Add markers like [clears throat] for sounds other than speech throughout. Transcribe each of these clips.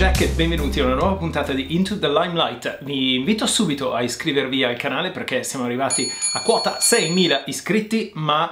Jack e benvenuti a una nuova puntata di Into the Limelight. Vi invito subito a iscrivervi al canale perché siamo arrivati a quota 6.000 iscritti, ma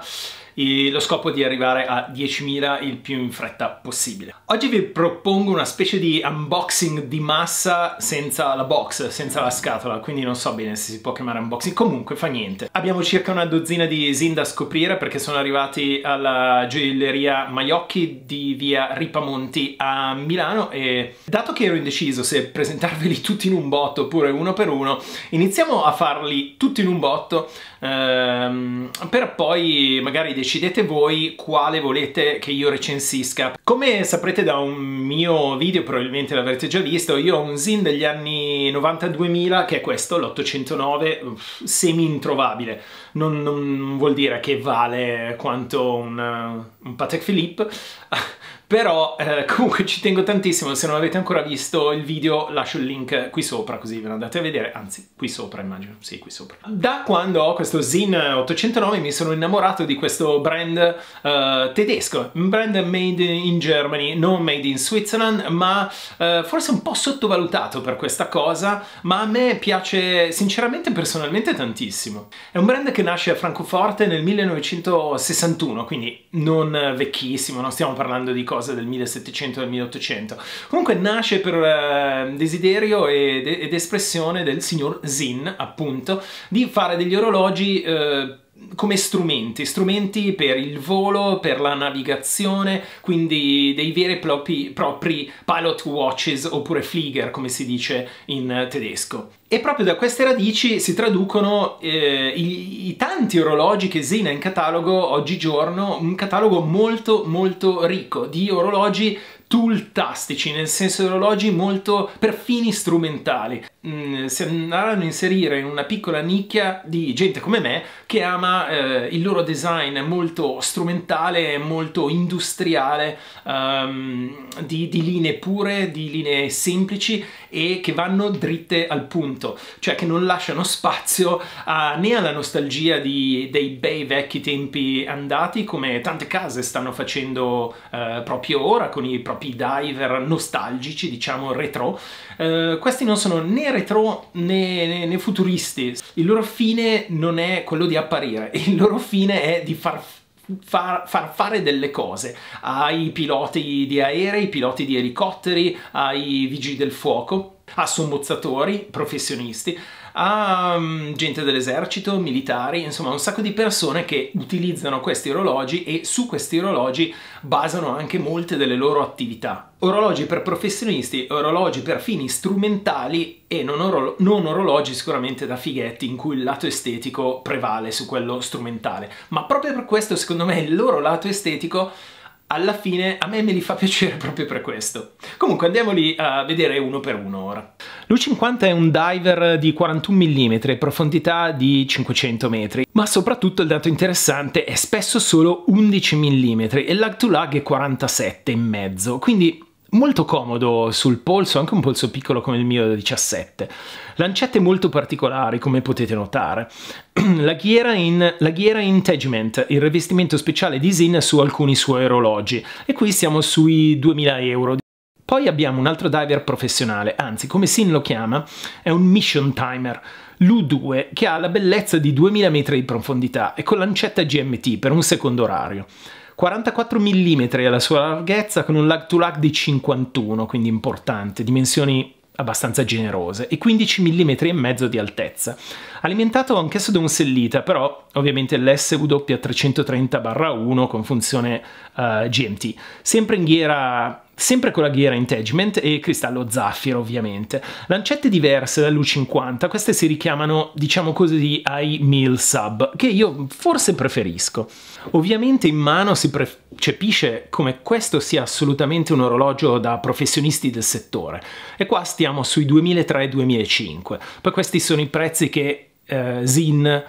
lo scopo di arrivare a 10.000 il più in fretta possibile. Oggi vi propongo una specie di unboxing di massa senza la box, senza la scatola, quindi non so bene se si può chiamare unboxing, comunque fa niente. Abbiamo circa una dozzina di zin da scoprire perché sono arrivati alla gioielleria Maiocchi di via Ripamonti a Milano e dato che ero indeciso se presentarveli [laughs] tutti in un botto oppure uno per uno, iniziamo a farli tutti in un botto ehm, per poi magari decidere decidete voi quale volete che io recensisca. Come saprete da un mio video, probabilmente l'avrete già visto, io ho un zin degli anni 92.000 che è questo, l'809, semi-introvabile. Non, non, vuol dire che vale quanto un, un Patek Philippe, [laughs] però eh, [laughs] comunque ci tengo tantissimo, se non avete ancora visto il video lascio il link qui sopra così ve lo andate a vedere, anzi qui sopra immagino, sì qui sopra. Da quando ho questo Zin 809 mi sono innamorato di questo brand eh, tedesco, un brand made in Germany, non made in Switzerland, ma eh, forse un po' sottovalutato per questa cosa, ma a me piace sinceramente personalmente tantissimo. È un brand che nasce a Francoforte nel 1961, quindi non vecchissimo, non stiamo parlando di cose cose del 1700 e del 1800. Comunque nasce per eh, desiderio ed, ed, espressione del signor Zinn, appunto, di fare degli orologi eh, come strumenti, strumenti per il volo, per la navigazione, quindi dei veri e propri, propri pilot watches oppure flieger come si dice in tedesco. E proprio da queste radici si traducono eh, i, i, tanti orologi che Zena in catalogo oggigiorno, un catalogo molto molto ricco di orologi tooltastici, nel senso di orologi molto perfini strumentali. Mm, si andranno a inserire in una piccola nicchia di gente come me che ama eh, il loro design molto strumentale, molto industriale, um, di, di linee pure, di linee semplici e che vanno dritte al punto, cioè che non lasciano spazio a, né alla nostalgia di, dei bei vecchi tempi andati, come tante case stanno facendo eh, proprio ora con i propri diver nostalgici, diciamo retro. Eh, questi non sono né retro né, né, né futuristi. Il loro fine non è quello di apparire, [laughs] il loro fine è di far Far, far, fare delle cose ai piloti di aerei, ai piloti di elicotteri, ai vigili del fuoco, a sommozzatori, professionisti, a mm, gente dell'esercito, militari, insomma un sacco di persone che utilizzano questi orologi e su questi orologi basano anche molte delle loro attività. Orologi per professionisti, orologi per fini strumentali e non, oro non orologi sicuramente da fighetti in cui il lato estetico prevale su quello strumentale. Ma proprio per questo secondo me il loro lato estetico alla fine a me me li fa [laughs] piacere proprio per questo. Comunque andiamoli a vedere uno per uno ora. L'U50 è un diver di 41 mm profondità di 500 metri, ma soprattutto il dato interessante è spesso solo 11 mm e lag to lag è 47 e mezzo, quindi molto comodo sul polso, anche un polso piccolo come il mio da 17. Lancette molto particolari, come potete notare. [clears throat] la, ghiera in, la ghiera in Tegiment, il rivestimento speciale di Zin su alcuni suoi orologi. E qui siamo sui 2000 euro. Poi abbiamo un altro diver professionale, anzi come Sin lo chiama, è un mission timer, l'U2, che ha la bellezza di 2000 metri di profondità e con lancetta GMT per un secondo orario. 44 mm è la sua larghezza con un lag to lag di 51, quindi importante, dimensioni abbastanza generose e 15 mm e mezzo di altezza. Alimentato anch'esso da un sellita, però ovviamente l'SW330-1 con funzione uh, eh, GMT, sempre in ghiera sempre con la ghiera Entangement e cristallo zaffiro ovviamente. Lancette diverse dall'U50, queste si richiamano diciamo così ai Mill Sub, che io forse preferisco. Ovviamente in mano si percepisce come questo sia assolutamente un orologio da professionisti del settore e qua stiamo sui 2003-2005, poi questi sono i prezzi che eh, Zin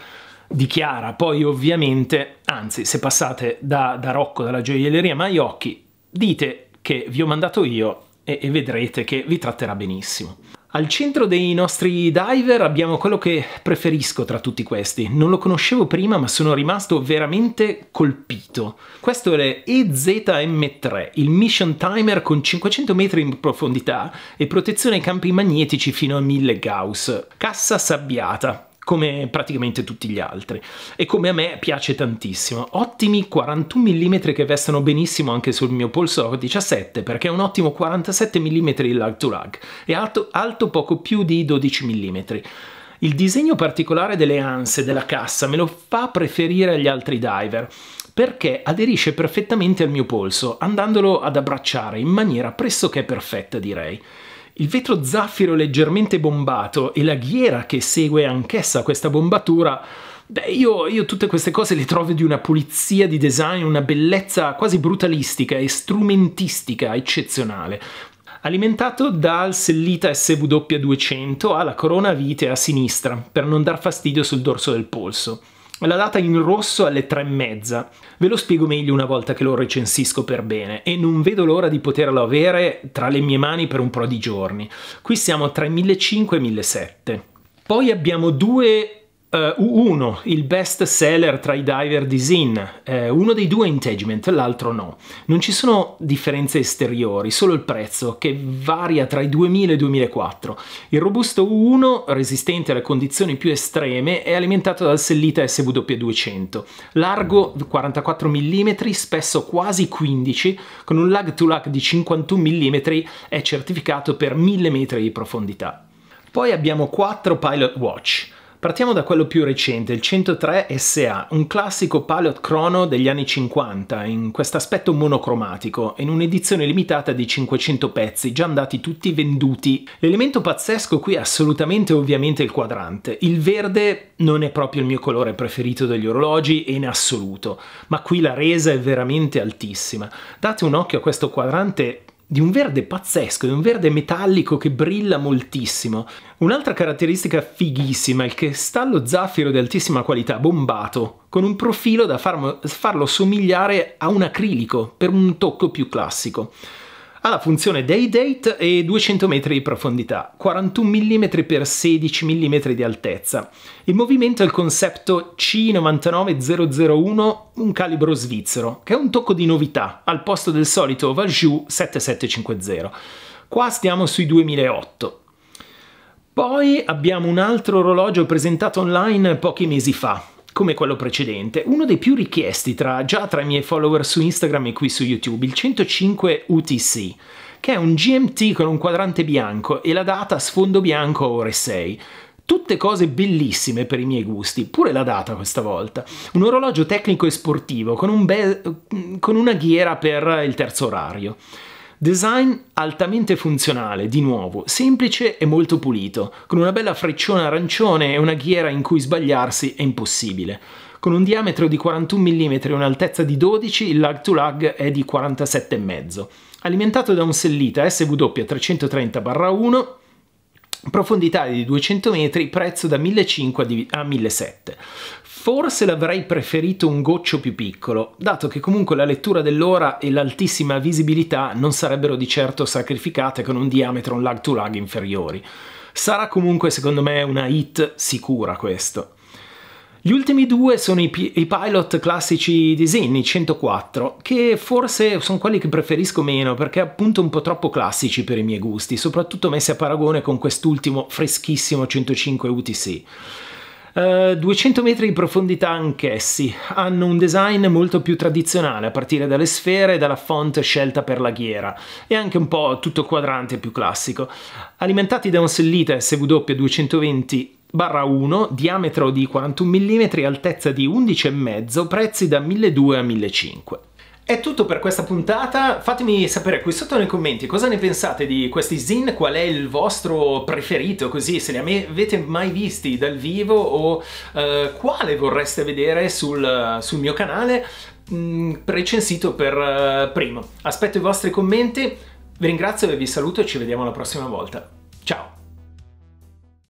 dichiara, poi ovviamente, anzi se passate da, da Rocco, dalla gioielleria Maiocchi, dite che vi ho mandato io e, e vedrete che vi tratterà benissimo. Al centro dei nostri diver abbiamo quello che preferisco tra tutti questi. Non lo conoscevo prima ma sono rimasto veramente colpito. Questo è EZM3, il Mission Timer con 500 metri in profondità e protezione ai campi magnetici fino a 1000 Gauss. Cassa sabbiata, come praticamente tutti gli altri e come a me piace tantissimo. Ottimi 41 mm che vestono benissimo anche sul mio polso 17 perché è un ottimo 47 mm lag to lag e alto, alto poco più di 12 mm. Il disegno particolare delle anse della cassa me lo fa preferire agli altri diver perché aderisce perfettamente al mio polso andandolo ad abbracciare in maniera pressoché perfetta direi. Il vetro zaffiro leggermente bombato e la ghiera che segue anch'essa questa bombatura Beh, io, io, tutte queste cose le trovo di una pulizia di design, una bellezza quasi brutalistica e strumentistica eccezionale. Alimentato dal sellita SW200 alla corona vite a sinistra, per non dar fastidio sul dorso del polso. La data in rosso alle tre e mezza. Ve lo spiego meglio una volta che lo recensisco per bene e non vedo l'ora di poterlo avere tra le mie mani per un po' di giorni. Qui siamo tra i 1500 e i 1700. Poi abbiamo due Uh, eh, U1, il best seller tra i diver di Zin, uh, uno dei due è engagement, l'altro no. Non ci sono differenze esteriori, solo il prezzo che varia tra i 2000 e i 2004. Il robusto U1, resistente alle condizioni più estreme, è alimentato dal sellita SW200, largo 44 mm, spesso quasi 15, con un lag to lag di 51 mm, è certificato per 1000 metri di profondità. Poi abbiamo 4 Pilot Watch Partiamo da quello più recente, il 103 SA, un classico Palot Crono degli anni 50, in questo aspetto monocromatico, in un'edizione limitata di 500 pezzi, già andati tutti venduti. L'elemento pazzesco qui è assolutamente ovviamente il quadrante. Il verde non è proprio il mio colore preferito degli orologi e in assoluto, ma qui la resa è veramente altissima. Date un occhio a questo quadrante di un verde pazzesco, di un verde metallico che brilla moltissimo. Un'altra caratteristica fighissima è il cristallo zaffiro di altissima qualità, bombato, con un profilo da farlo somigliare a un acrilico, per un tocco più classico ha la funzione day date e 200 metri di profondità, 41 mm x 16 mm di altezza. Il movimento è il concepto C99001, un calibro svizzero, che è un tocco di novità, al posto del solito Vajou 7750. Qua stiamo sui 2008. Poi abbiamo un altro orologio presentato online pochi mesi fa, come quello precedente, uno dei più richiesti tra, già tra i miei follower su Instagram e qui su YouTube, il 105 UTC, che è un GMT con un quadrante bianco e la data sfondo bianco ore 6. Tutte cose bellissime per i miei gusti, pure la data questa volta. Un orologio tecnico e sportivo con, un con una ghiera per il terzo orario. Design altamente funzionale, di nuovo, semplice e molto pulito, con una bella frecciona arancione e una ghiera in cui sbagliarsi è impossibile. Con un diametro di 41 mm e un'altezza di 12, il lug to lug è di 47,5. Alimentato da un sellita SW330-1 profondità di 200 metri, prezzo da 1500 a 1700. Forse l'avrei preferito un goccio più piccolo, dato che comunque la lettura dell'ora e l'altissima visibilità non sarebbero di certo sacrificate con un diametro un lag to lag inferiori. Sarà comunque secondo me una hit sicura questo. Gli ultimi due sono i, i pilot classici disegni 104, che forse sono quelli che preferisco meno perché appunto un po' troppo classici per i miei gusti, soprattutto messi a paragone con quest'ultimo freschissimo 105 UTC. Uh, 200 metri di profondità anch'essi, hanno un design molto più tradizionale a partire dalle sfere e dalla font scelta per la ghiera e anche un po' tutto quadrante più classico. Alimentati da un sellita SW220 barra 1, diametro di 41 mm, altezza di 11,5, prezzi da 1.200 a 1.500. È tutto per questa puntata, fatemi sapere qui sotto nei commenti cosa ne pensate di questi zin, qual è il vostro preferito, così se ne avete mai visti dal vivo o eh, quale vorreste vedere sul, sul mio canale mh, mm, recensito per eh, primo. Aspetto i vostri commenti, vi ringrazio e vi saluto e ci vediamo la prossima volta.